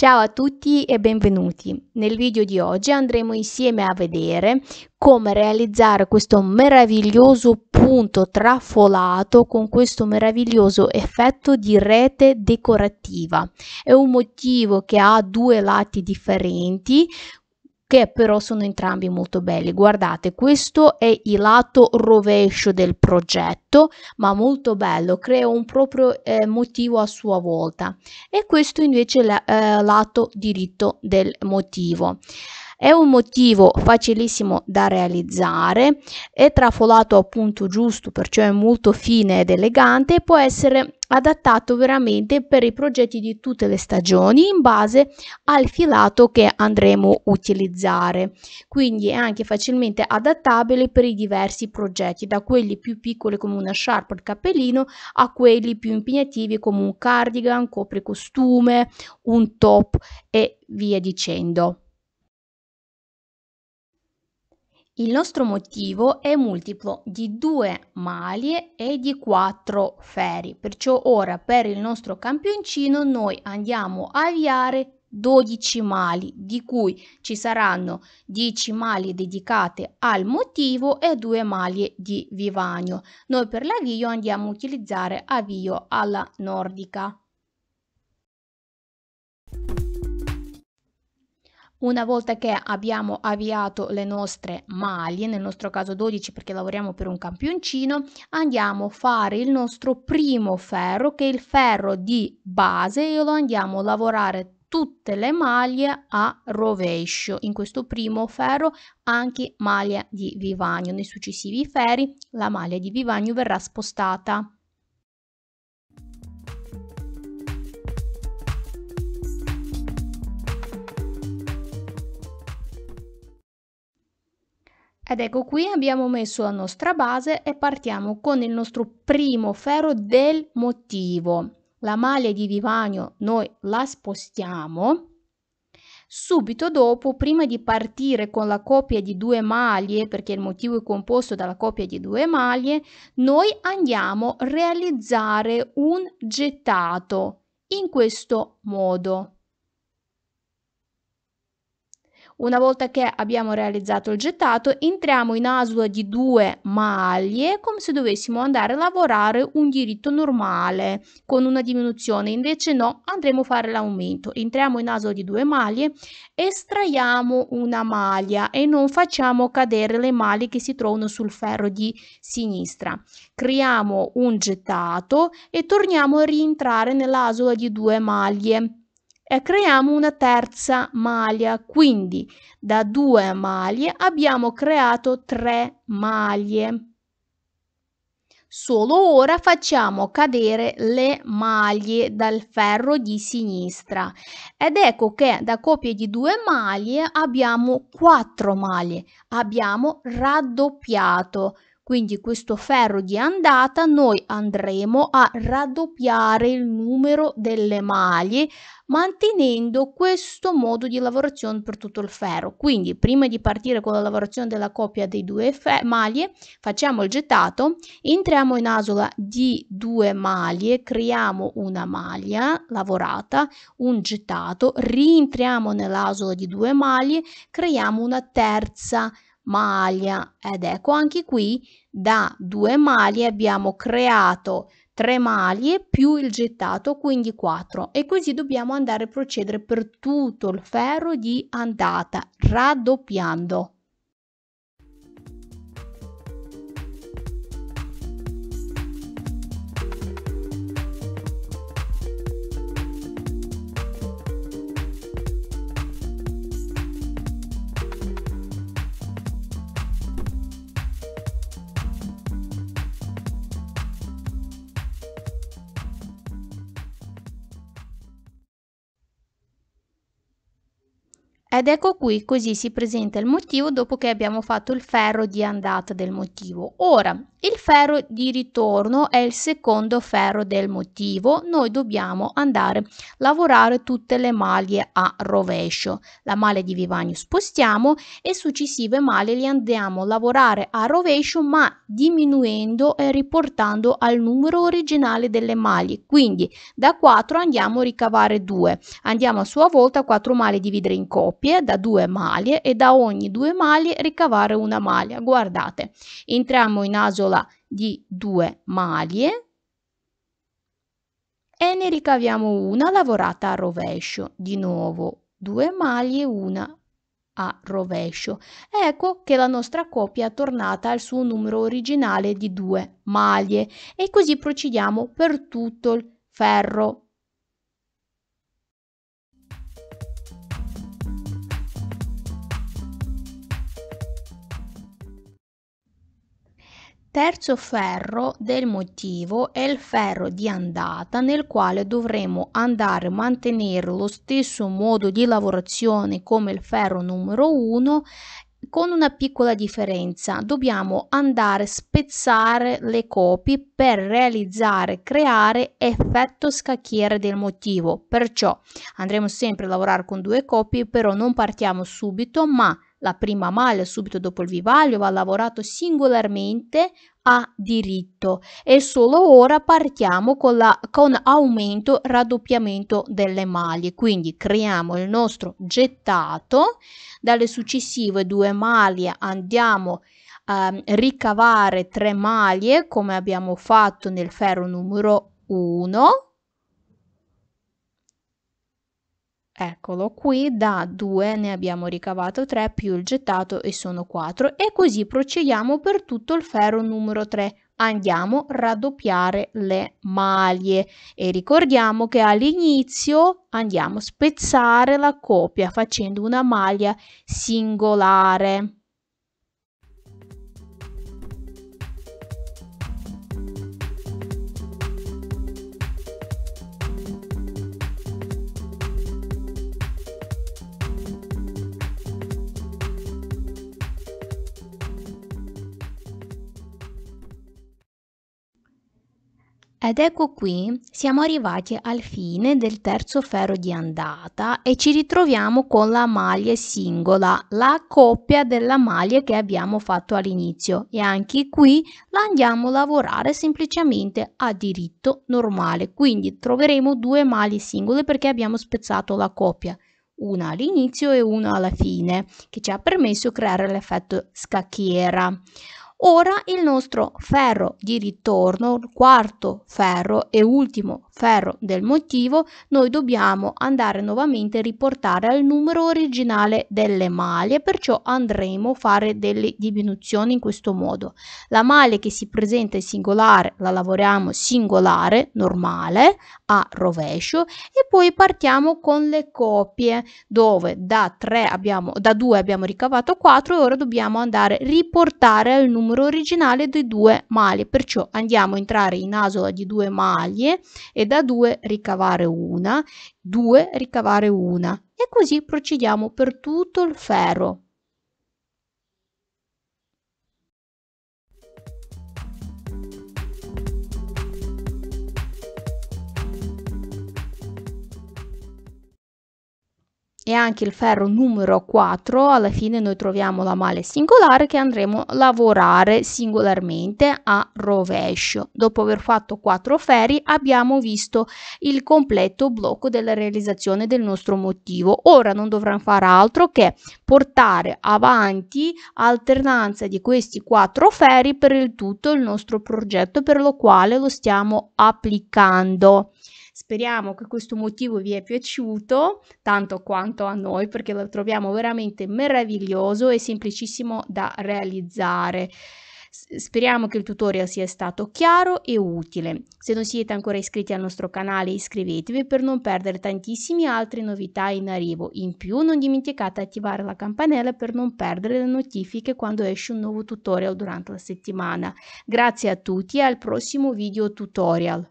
Ciao a tutti e benvenuti. Nel video di oggi andremo insieme a vedere come realizzare questo meraviglioso punto trafolato con questo meraviglioso effetto di rete decorativa. È un motivo che ha due lati differenti, che però sono entrambi molto belli. Guardate, questo è il lato rovescio del progetto, ma molto bello, crea un proprio eh, motivo a sua volta. E questo invece è il la, eh, lato diritto del motivo. È un motivo facilissimo da realizzare, è trafolato a punto giusto, perciò è molto fine ed elegante e può essere adattato veramente per i progetti di tutte le stagioni in base al filato che andremo a utilizzare. Quindi è anche facilmente adattabile per i diversi progetti, da quelli più piccoli come una sciarpa il cappellino a quelli più impegnativi come un cardigan, copricostume, un top e via dicendo. Il nostro motivo è multiplo di due maglie e di quattro ferri, perciò ora per il nostro campioncino noi andiamo a avviare 12 mali, di cui ci saranno 10 maglie dedicate al motivo e 2 maglie di vivagno. Noi per l'avvio andiamo a utilizzare avvio alla nordica. Una volta che abbiamo avviato le nostre maglie, nel nostro caso 12 perché lavoriamo per un campioncino, andiamo a fare il nostro primo ferro che è il ferro di base e lo andiamo a lavorare tutte le maglie a rovescio in questo primo ferro anche maglia di vivagno nei successivi ferri la maglia di vivagno verrà spostata Ed ecco qui abbiamo messo la nostra base e partiamo con il nostro primo ferro del motivo. La maglia di vivagno noi la spostiamo. Subito dopo, prima di partire con la coppia di due maglie, perché il motivo è composto dalla coppia di due maglie, noi andiamo a realizzare un gettato in questo modo. Una volta che abbiamo realizzato il gettato, entriamo in asula di due maglie come se dovessimo andare a lavorare un diritto normale con una diminuzione, invece no, andremo a fare l'aumento. Entriamo in asula di due maglie, estraiamo una maglia e non facciamo cadere le maglie che si trovano sul ferro di sinistra. Creiamo un gettato e torniamo a rientrare nell'asula di due maglie e creiamo una terza maglia quindi da due maglie abbiamo creato tre maglie solo ora facciamo cadere le maglie dal ferro di sinistra ed ecco che da coppia di due maglie abbiamo quattro maglie abbiamo raddoppiato quindi questo ferro di andata noi andremo a raddoppiare il numero delle maglie mantenendo questo modo di lavorazione per tutto il ferro. Quindi prima di partire con la lavorazione della coppia dei due maglie facciamo il gettato, entriamo in asola di due maglie, creiamo una maglia lavorata, un gettato, rientriamo nell'asola di due maglie, creiamo una terza maglia maglia ed ecco anche qui da due maglie abbiamo creato tre maglie più il gettato quindi 4 e così dobbiamo andare a procedere per tutto il ferro di andata raddoppiando Ed ecco qui così si presenta il motivo dopo che abbiamo fatto il ferro di andata del motivo. Ora, il ferro di ritorno è il secondo ferro del motivo, noi dobbiamo andare a lavorare tutte le maglie a rovescio. La maglia di vivagno spostiamo e successive maglie le andiamo a lavorare a rovescio ma diminuendo e riportando al numero originale delle maglie. Quindi da 4 andiamo a ricavare 2. Andiamo a sua volta 4 maglie dividere in coppie da 2 maglie e da ogni 2 maglie ricavare una maglia. Guardate, entriamo in aso un'isola di due maglie e ne ricaviamo una lavorata a rovescio, di nuovo due maglie, una a rovescio. Ecco che la nostra coppia è tornata al suo numero originale di due maglie e così procediamo per tutto il ferro. terzo ferro del motivo è il ferro di andata nel quale dovremo andare a mantenere lo stesso modo di lavorazione come il ferro numero 1 con una piccola differenza dobbiamo andare a spezzare le copie per realizzare creare effetto scacchiere del motivo perciò andremo sempre a lavorare con due copie però non partiamo subito ma la prima maglia subito dopo il vivaglio va lavorato singolarmente a diritto e solo ora partiamo con, la, con aumento raddoppiamento delle maglie quindi creiamo il nostro gettato dalle successive due maglie andiamo a ehm, ricavare tre maglie come abbiamo fatto nel ferro numero 1 Eccolo qui, da 2 ne abbiamo ricavato 3 più il gettato e sono 4 e così procediamo per tutto il ferro numero 3. Andiamo a raddoppiare le maglie e ricordiamo che all'inizio andiamo a spezzare la coppia facendo una maglia singolare. Ed ecco qui, siamo arrivati al fine del terzo ferro di andata e ci ritroviamo con la maglia singola, la coppia della maglia che abbiamo fatto all'inizio e anche qui la andiamo a lavorare semplicemente a diritto normale, quindi troveremo due maglie singole perché abbiamo spezzato la coppia, una all'inizio e una alla fine, che ci ha permesso di creare l'effetto scacchiera. Ora il nostro ferro di ritorno, quarto ferro e ultimo ferro del motivo, noi dobbiamo andare nuovamente a riportare al numero originale delle maglie, perciò andremo a fare delle diminuzioni in questo modo. La maglia che si presenta in singolare la lavoriamo singolare, normale, a rovescio e poi partiamo con le coppie dove da 3 abbiamo, abbiamo ricavato 4 e ora dobbiamo andare a riportare al numero numero originale di due maglie, perciò andiamo a entrare in asola di due maglie e da due ricavare una, due ricavare una e così procediamo per tutto il ferro. e anche il ferro numero 4 alla fine noi troviamo la male singolare che andremo a lavorare singolarmente a rovescio dopo aver fatto 4 ferri abbiamo visto il completo blocco della realizzazione del nostro motivo ora non dovrà fare altro che portare avanti alternanza di questi 4 ferri per il tutto il nostro progetto per lo quale lo stiamo applicando Speriamo che questo motivo vi è piaciuto tanto quanto a noi perché lo troviamo veramente meraviglioso e semplicissimo da realizzare. Speriamo che il tutorial sia stato chiaro e utile. Se non siete ancora iscritti al nostro canale iscrivetevi per non perdere tantissime altre novità in arrivo. In più non dimenticate di attivare la campanella per non perdere le notifiche quando esce un nuovo tutorial durante la settimana. Grazie a tutti e al prossimo video tutorial.